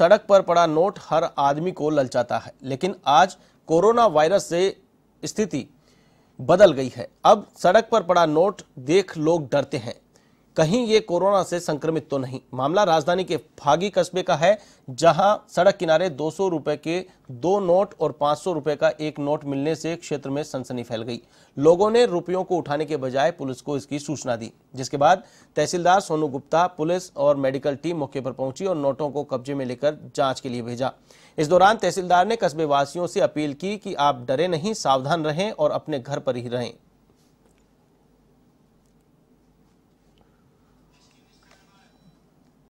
सड़क पर पड़ा नोट हर आदमी को ललचाता है लेकिन आज कोरोना वायरस से स्थिति बदल गई है अब सड़क पर पड़ा नोट देख लोग डरते हैं कहीं ये कोरोना से संक्रमित तो नहीं मामला राजधानी के फागी कस्बे का है जहां सड़क किनारे 200 रुपए के दो नोट और 500 रुपए का एक नोट मिलने से क्षेत्र में सनसनी फैल गई लोगों ने रुपयों को उठाने के बजाय पुलिस को इसकी सूचना दी जिसके बाद तहसीलदार सोनू गुप्ता पुलिस और मेडिकल टीम मौके पर पहुंची और नोटों को कब्जे में लेकर जांच के लिए भेजा इस दौरान तहसीलदार ने कस्बे वासियों से अपील की कि आप डरे नहीं सावधान रहें और अपने घर पर ही रहें